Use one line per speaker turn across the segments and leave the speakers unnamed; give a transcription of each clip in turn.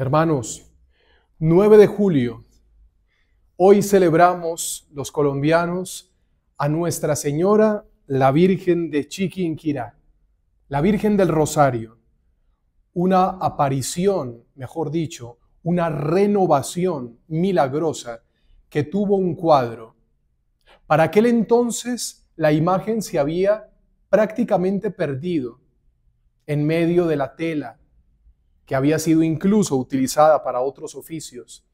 Hermanos, 9 de julio, hoy celebramos los colombianos a Nuestra Señora, la Virgen de Chiquinquirá, la Virgen del Rosario, una aparición, mejor dicho, una renovación milagrosa que tuvo un cuadro. Para aquel entonces la imagen se había prácticamente perdido en medio de la tela, que había sido incluso utilizada para otros oficios.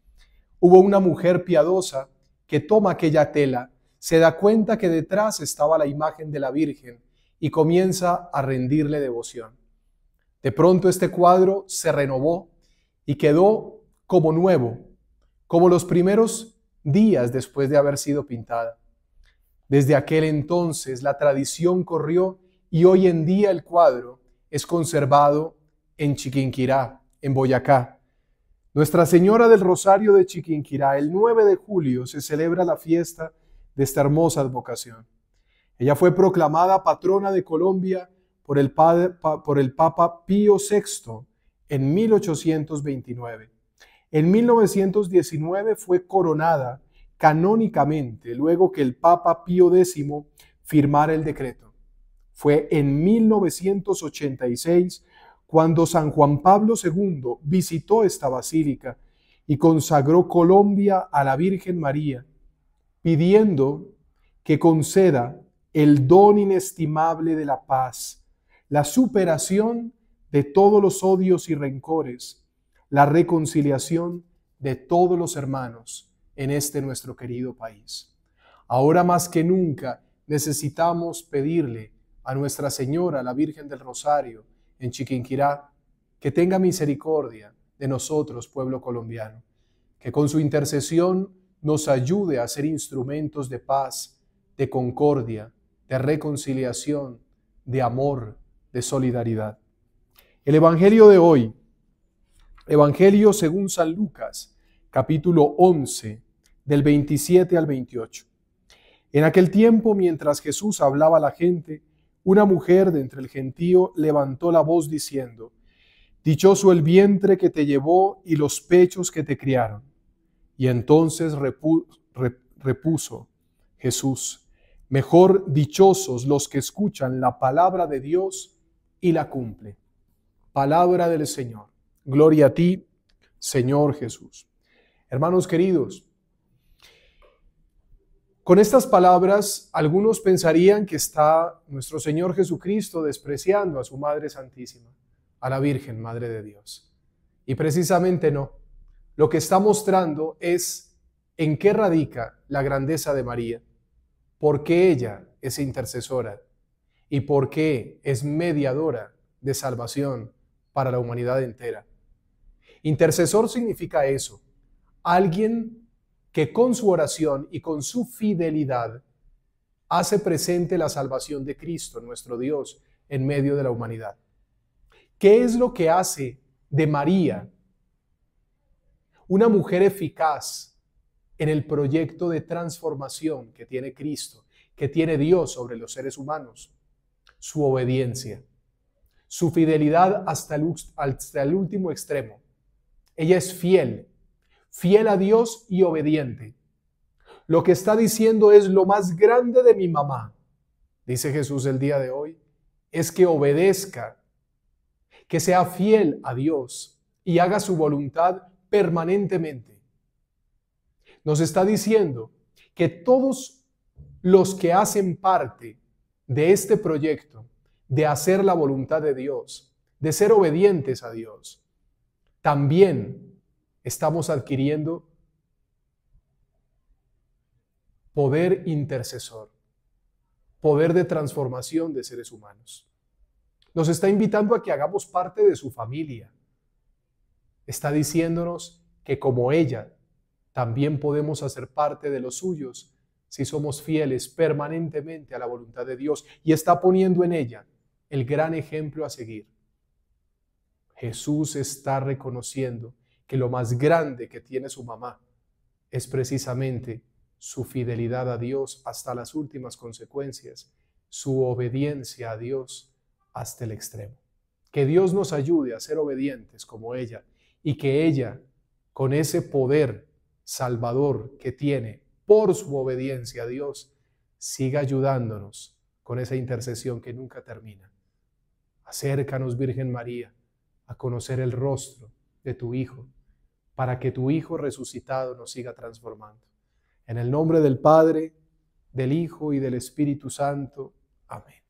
Hubo una mujer piadosa que toma aquella tela, se da cuenta que detrás estaba la imagen de la Virgen y comienza a rendirle devoción. De pronto este cuadro se renovó y quedó como nuevo, como los primeros días después de haber sido pintada. Desde aquel entonces la tradición corrió y hoy en día el cuadro es conservado en Chiquinquirá, en Boyacá. Nuestra Señora del Rosario de Chiquinquirá, el 9 de julio se celebra la fiesta de esta hermosa advocación. Ella fue proclamada patrona de Colombia por el, por el Papa Pío VI en 1829. En 1919 fue coronada canónicamente luego que el Papa Pío X firmara el decreto. Fue en 1986 cuando San Juan Pablo II visitó esta basílica y consagró Colombia a la Virgen María, pidiendo que conceda el don inestimable de la paz, la superación de todos los odios y rencores, la reconciliación de todos los hermanos en este nuestro querido país. Ahora más que nunca necesitamos pedirle a Nuestra Señora, la Virgen del Rosario, en Chiquinquirá, que tenga misericordia de nosotros, pueblo colombiano, que con su intercesión nos ayude a ser instrumentos de paz, de concordia, de reconciliación, de amor, de solidaridad. El Evangelio de hoy, Evangelio según San Lucas, capítulo 11, del 27 al 28. En aquel tiempo, mientras Jesús hablaba a la gente, una mujer de entre el gentío levantó la voz diciendo, Dichoso el vientre que te llevó y los pechos que te criaron. Y entonces repuso Jesús, mejor dichosos los que escuchan la palabra de Dios y la cumplen. Palabra del Señor. Gloria a ti, Señor Jesús. Hermanos queridos, con estas palabras, algunos pensarían que está nuestro Señor Jesucristo despreciando a su Madre Santísima, a la Virgen, Madre de Dios. Y precisamente no. Lo que está mostrando es en qué radica la grandeza de María, por qué ella es intercesora y por qué es mediadora de salvación para la humanidad entera. Intercesor significa eso, alguien que con su oración y con su fidelidad hace presente la salvación de Cristo, nuestro Dios, en medio de la humanidad. ¿Qué es lo que hace de María una mujer eficaz en el proyecto de transformación que tiene Cristo, que tiene Dios sobre los seres humanos? Su obediencia, su fidelidad hasta el, hasta el último extremo. Ella es fiel fiel a Dios y obediente. Lo que está diciendo es lo más grande de mi mamá, dice Jesús el día de hoy, es que obedezca, que sea fiel a Dios y haga su voluntad permanentemente. Nos está diciendo que todos los que hacen parte de este proyecto, de hacer la voluntad de Dios, de ser obedientes a Dios, también estamos adquiriendo poder intercesor, poder de transformación de seres humanos. Nos está invitando a que hagamos parte de su familia. Está diciéndonos que como ella, también podemos hacer parte de los suyos si somos fieles permanentemente a la voluntad de Dios y está poniendo en ella el gran ejemplo a seguir. Jesús está reconociendo que lo más grande que tiene su mamá es precisamente su fidelidad a Dios hasta las últimas consecuencias, su obediencia a Dios hasta el extremo. Que Dios nos ayude a ser obedientes como ella y que ella, con ese poder salvador que tiene por su obediencia a Dios, siga ayudándonos con esa intercesión que nunca termina. Acércanos, Virgen María, a conocer el rostro de tu Hijo, para que tu Hijo resucitado nos siga transformando. En el nombre del Padre, del Hijo y del Espíritu Santo. Amén.